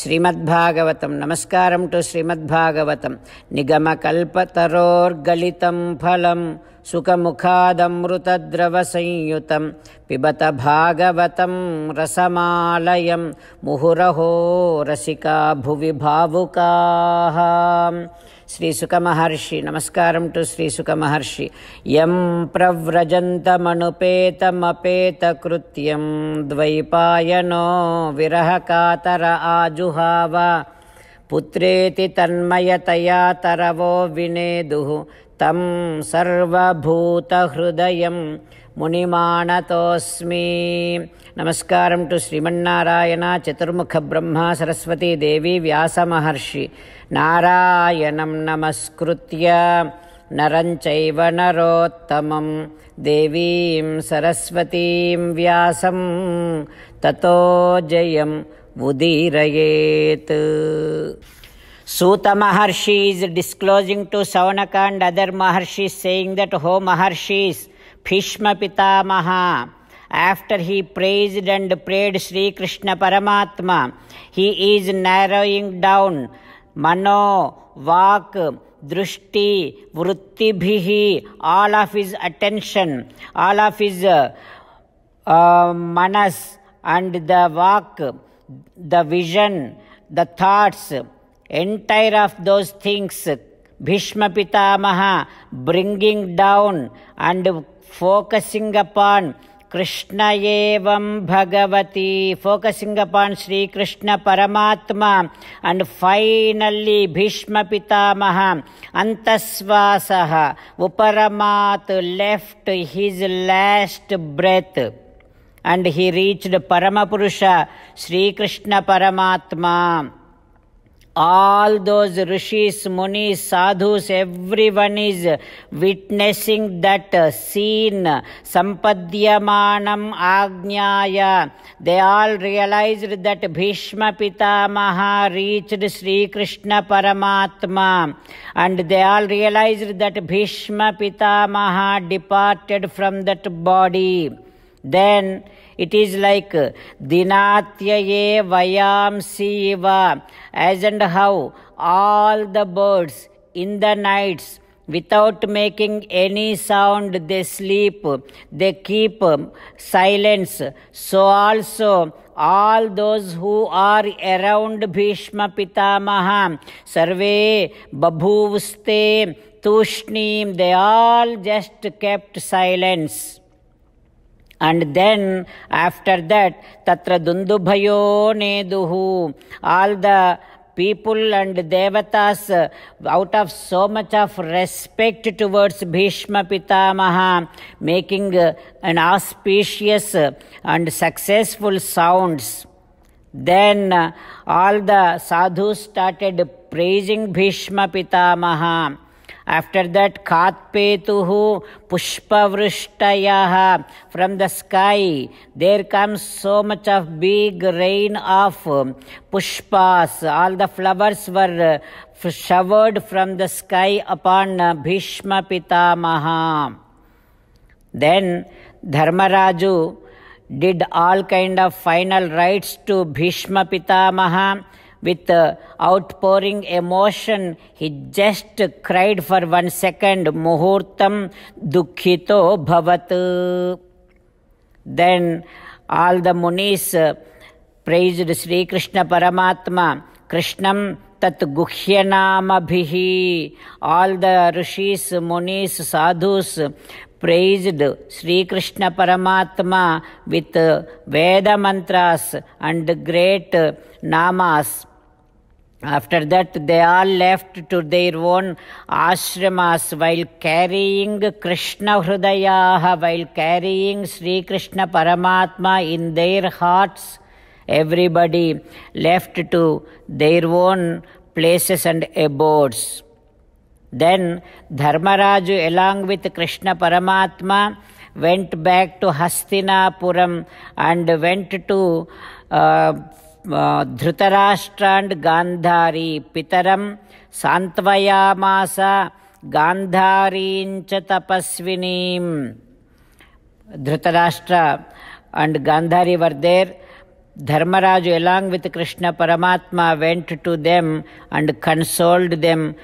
श्रीमद्भागवतं नमस्कार टू श्रीमद्भागवतं निगमकल्पतरोर्गलितं फलम सुखमुखादमृतद्रवसंयुतं पिबत भागवत रसमालयं मुहुरहो रसिका भुवि भावुकाः श्रीसुखमहर्षि नमस्कारं टु श्रीसुखमहर्षि यं प्रव्रजन्तमनुपेतमपेतकृत्यं द्वैपायनो विरहकातर आजुहाव पुत्रेति तन्मयतया तरवो विनेदुः तं सर्वभूतहृदयं मुनिमाणतोऽस्मि नमस्कारं टु चतुर्मुख ब्रह्म सरस्वती देवी व्यासमहर्षि नारायणं नमस्कृत्य नरं चैव नरोत्तमं देवीं सरस्वतीं व्यासं ततो जयम् उदीरयेत् Suta Maharshi is disclosing to Savanaka and other Maharshis saying that, Ho Maharshis, Bhishma Pitamaha, after he praised and prayed Sri Krishna Paramatma, he is narrowing down Mano, Vak, Drushti, Vruttibhihi, all of his attention, all of his uh, uh, manas and the vak, the vision, the thoughts, Entire of those things, Bhishma Pitamaha bringing down and focusing upon Krishna evam Bhagavati, focusing upon Sri Krishna Paramatma, and finally Bhishma Pitamaha, Antasvasaha, Uparamat left his last breath. And he reached Paramapurusha, Sri Krishna Paramatma all those rishis, munis, sadhus, everyone is witnessing that uh, scene. Sampadyamanam Agnyaya. They all realized that Bhishma Pitamaha reached Sri Krishna Paramatma. And they all realized that Bhishma Pitamaha departed from that body. Then it is like Dinatyaye Vayamsi Eva, as and how all the birds in the nights without making any sound they sleep they keep um, silence so also all those who are around bhishma pitamaha sarve babhuvaste tushnim they all just kept silence and then after that, Tatra Dundubhayo Neduhu, all the people and devatas out of so much of respect towards Bhishma Pitamaha, making uh, an auspicious uh, and successful sounds. Then uh, all the sadhus started praising Bhishma Pitamaha after that, Katpetuhu Pushpavrushtayaha. From the sky, there comes so much of big rain of Pushpas. All the flowers were uh, showered from the sky upon uh, Bhishma Pitamaha. Then Dharmaraju did all kind of final rites to Bhishma Pitamaha with outpouring emotion, he just cried for one second, Muhurtam Dukhito Bhavat. Then all the munis praised Sri Krishna Paramatma, Krishnam तत् भी all the rishis munis sadhus praised Sri Krishna Paramatma with Veda mantras and great namas. After that, they all left to their own ashramas while carrying Krishna Hridayaha, while carrying Sri Krishna Paramatma in their hearts. everybody left to their own places and abodes. Then Dharmaraju, along with Krishna Paramatma, went back to Hastinapuram and went to uh, uh, Dhritarashtra and Gandhari. Pitaram Santvayamasa Gandhariin Tapasvinim. Dhritarashtra and Gandhari were there. Dharmaraj, along with Krishna Paramatma, went to them and consoled them,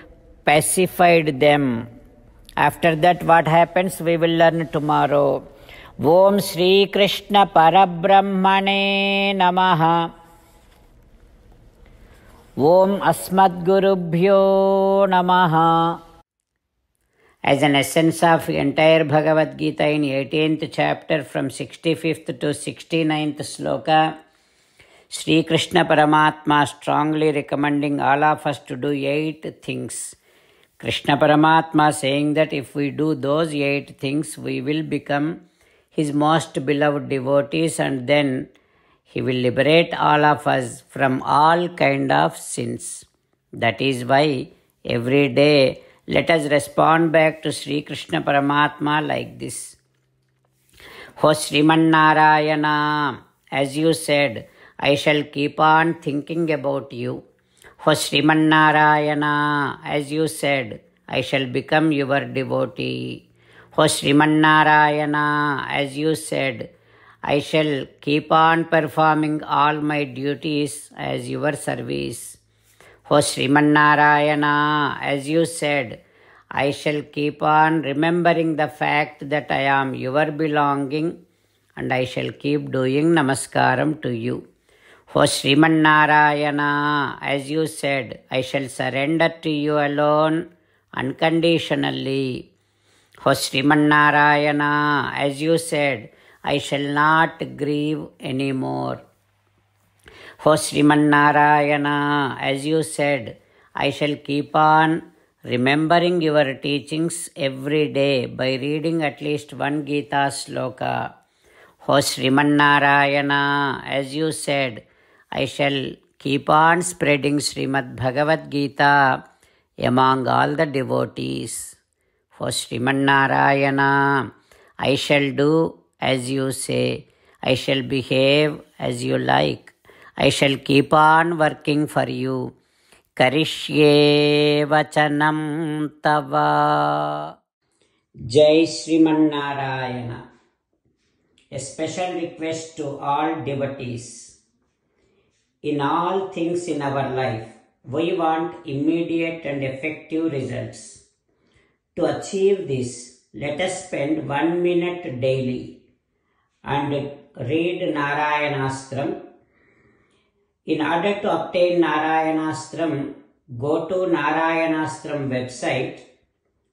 pacified them. After that, what happens, we will learn tomorrow. Om Sri Krishna Parabrahmane Namaha. Om Gurubhyo Namaha. As an essence of entire Bhagavad Gita in 18th chapter from 65th to 69th sloka, Sri Krishna Paramatma strongly recommending all of us to do eight things. Krishna Paramatma saying that if we do those eight things, we will become his most beloved devotees and then he will liberate all of us from all kind of sins. That is why every day let us respond back to Sri Krishna Paramatma like this. Ho Srimannarayana, as you said, I shall keep on thinking about you. For Srimannarayana, as you said, I shall become your devotee. For Srimannarayana, as you said, I shall keep on performing all my duties as your service. For Srimannarayana, as you said, I shall keep on remembering the fact that I am your belonging and I shall keep doing namaskaram to you. O Sriman as you said, I shall surrender to you alone unconditionally. O Sriman as you said, I shall not grieve anymore. O Sriman as you said, I shall keep on remembering your teachings every day by reading at least one Gita sloka. O Sriman as you said, I shall keep on spreading Srimad Bhagavad Gita among all the devotees. For Srimad Narayana, I shall do as you say, I shall behave as you like, I shall keep on working for you. करिष्ये वचनं तव जय Narayana. A special request to all devotees in all things in our life, we want immediate and effective results. To achieve this, let us spend one minute daily and read Narayanastram. In order to obtain Narayanastram, go to Narayanastram website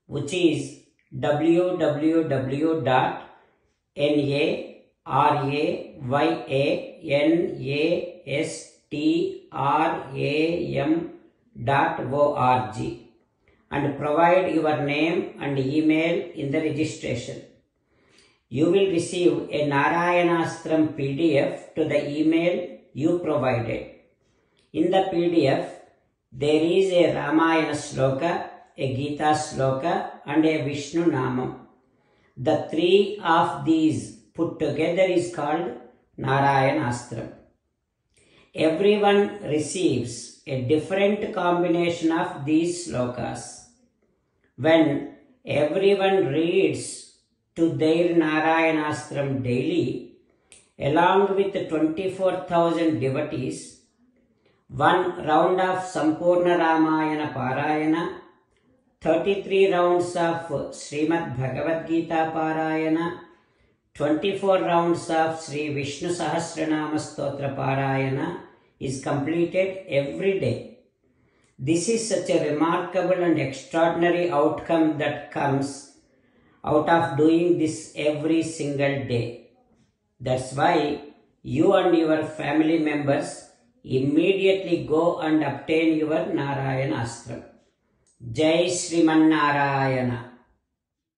which is www.narayana.com tram dot org and provide your name and email in the registration. You will receive a Narayanastram PDF to the email you provided. In the PDF, there is a Ramayana sloka, a Gita sloka and a Vishnu Namam. The three of these put together is called Narayanastram everyone receives a different combination of these slokas. When everyone reads to their Narayanastram daily, along with 24,000 devotees, one round of Sampurna Ramayana Parayana, 33 rounds of Srimad Bhagavad Gita Parayana, 24 rounds of Sri Vishnu Sahasranama Stotra Parayana is completed every day. This is such a remarkable and extraordinary outcome that comes out of doing this every single day. That's why you and your family members immediately go and obtain your Narayana Astra. Jai Narayana.